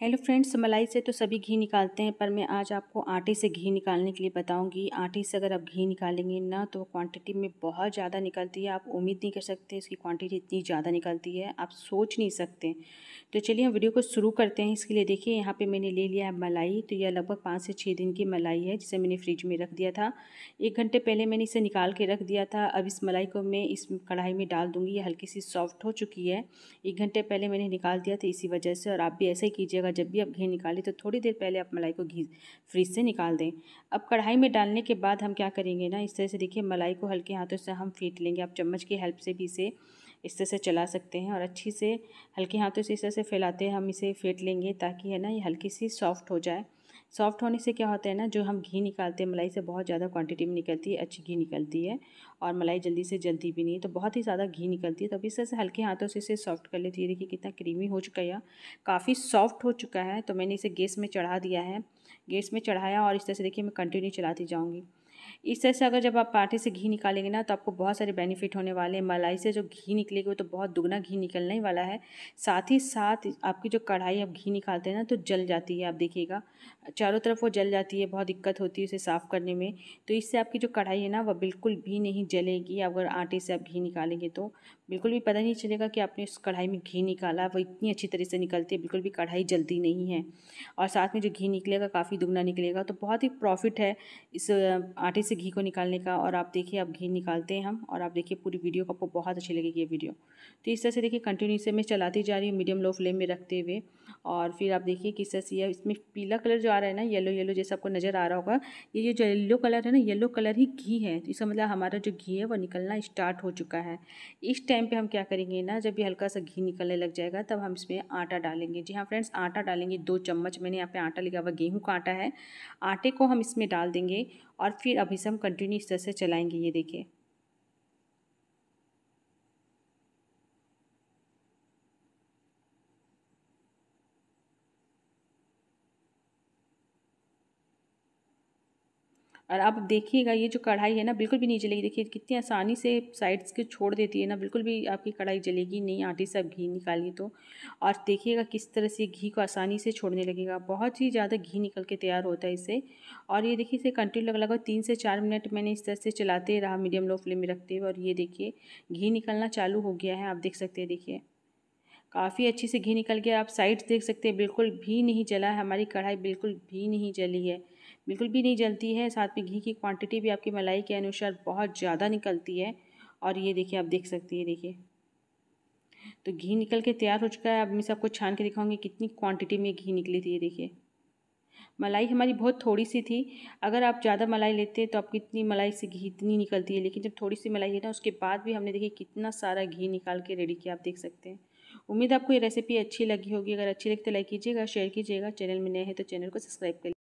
hello friends मलाई से तो सभी घी निकालते हैं पर मैं आज आपको आटे से घी निकालने के लिए बताऊंगी आटे से अगर आप घी निकालेंगे ना तो क्वांटिटी में बहुत ज़्यादा निकलती है आप उम्मीद नहीं कर सकते इसकी क्वांटिटी इतनी ज़्यादा निकलती है आप सोच नहीं सकते तो चलिए हम वीडियो को शुरू करते हैं इसके लिए देखिए यहाँ पर मैंने ले लिया है मलाई तो यह लगभग पाँच से छः दिन की मलाई है जिसे मैंने फ्रिज में रख दिया था एक घंटे पहले मैंने इसे निकाल के रख दिया था अब इस मलाई को मैं इस कढ़ाई में डाल दूँगी यह हल्की सी सॉफ्ट हो चुकी है एक घंटे पहले मैंने निकाल दिया था इसी वजह से और आप भी ऐसा ही कीजिएगा जगह जब भी आप घी निकालें तो थोड़ी देर पहले आप मलाई को घी फ्रिज से निकाल दें अब कढ़ाई में डालने के बाद हम क्या करेंगे ना इस तरह से देखिए मलाई को हल्के हाथों से हम फेंट लेंगे आप चम्मच की हेल्प से भी इसे इस तरह से चला सकते हैं और अच्छी से हल्के हाथों से इस तरह से फैलाते हम इसे फेंट लेंगे ताकि है ना ये हल्की सी सॉफ्ट हो जाए सॉफ्ट होने से क्या होता है ना जो हम घी निकालते हैं मलाई से बहुत ज़्यादा क्वांटिटी में निकलती है अच्छी घी निकलती है और मलाई जल्दी से जलती भी नहीं तो बहुत ही ज़्यादा घी निकलती है तो अभी इससे हल्के हाथों से इसे सॉफ्ट कर लेती है देखिए कितना क्रीमी हो चुका है काफ़ी सॉफ्ट हो चुका है तो मैंने इसे गैस में चढ़ा दिया है गैस में चढ़ाया और इस तरह से देखिए मैं कंटिन्यू चलाती जाऊँगी इस तरह से अगर जब आप पराठे से घी निकालेंगे ना तो आपको बहुत सारे बेनिफिट होने वाले हैं मलाई से जो घी निकलेगी वो तो बहुत दुगना घी निकलने ही वाला है साथ ही साथ आपकी जो कढ़ाई आप घी निकालते हैं ना तो जल जाती है आप देखिएगा चारों तरफ वो जल जाती है बहुत दिक्कत होती है उसे साफ़ करने में तो इससे आपकी जो कढ़ाई है ना वह बिल्कुल भी नहीं जलेगी अगर आटे से आप घी निकालेंगे तो बिल्कुल भी पता नहीं चलेगा कि आपने उस कढ़ाई में घी निकाला वो इतनी अच्छी तरह से निकलती है बिल्कुल भी कढ़ाई जलती नहीं है और साथ में जो घी निकलेगा काफ़ी दुगना निकलेगा तो बहुत ही प्रॉफिट है इस आटे आटे से घी को निकालने का और आप देखिए अब घी निकालते हैं हम और आप देखिए पूरी वीडियो को आपको बहुत अच्छी लगेगी ये वीडियो तो इस तरह से देखिए कंटिन्यू इसे मैं चलाती जा रही हूँ मीडियम लो फ्लेम में रखते हुए और फिर आप देखिए किस तरह से यह इसमें पीला कलर जो आ रहा है ना येलो येलो जैसे आपको नज़र आ रहा होगा ये जो येलो कलर है ना येलो कलर ही घी है तो इसका मतलब हमारा जो घी है वो निकलना स्टार्ट हो चुका है इस टाइम पर हम क्या करेंगे ना जब भी हल्का सा घी निकलने लग जाएगा तब हम इसमें आटा डालेंगे जी हाँ फ्रेंड्स आटा डालेंगे दो चम्मच मैंने यहाँ पे आटा लिखा हुआ गेहूँ का आटा है आटे को हम इसमें डाल देंगे और फिर अभी से हम कंटिन्यू इस तरह से चलाएंगे ये देखिए और आप देखिएगा ये जो कढ़ाई है ना बिल्कुल भी नहीं जलेगी देखिए कितनी आसानी से साइड्स के छोड़ देती है ना बिल्कुल भी आपकी कढ़ाई जलेगी नहीं आटे से आप घी निकालिए तो और देखिएगा किस तरह से घी को आसानी से छोड़ने लगेगा बहुत ही ज़्यादा घी निकल के तैयार होता है इसे और ये देखिए इसे कंटिन्यू लगा लगा तीन से चार मिनट मैंने इस तरह से चलाते रहा मीडियम लो फ्लेम में रखते हुए और ये देखिए घी निकलना चालू हो गया है आप देख सकते हैं देखिए काफ़ी अच्छे से घी निकल गया आप साइड्स देख सकते हैं बिल्कुल भी नहीं जला है हमारी कढ़ाई बिल्कुल भी नहीं जली है बिल्कुल भी नहीं जलती है साथ में घी की क्वांटिटी भी आपकी मलाई के अनुसार बहुत ज़्यादा निकलती है और ये देखिए आप देख सकती है देखिए तो घी निकल के तैयार हो चुका है अब मैं सबको छान के दिखाऊंगी कितनी क्वांटिटी में घी निकली थी ये देखिए मलाई हमारी बहुत थोड़ी सी थी अगर आप ज़्यादा मलाई लेते हैं तो आपकी इतनी मलाई से घी इतनी निकलती है लेकिन जब थोड़ी सी मलाई है ना उसके बाद भी हमने देखिए कितना सारा घी निकाल के रेडी किया आप देख सकते हैं उम्मीद आपको ये रेसिपी अच्छी लगी होगी अगर अच्छी लगती तो लाइक कीजिएगा शेयर कीजिएगा चैनल में नए हैं तो चैनल को सब्सक्राइब करिए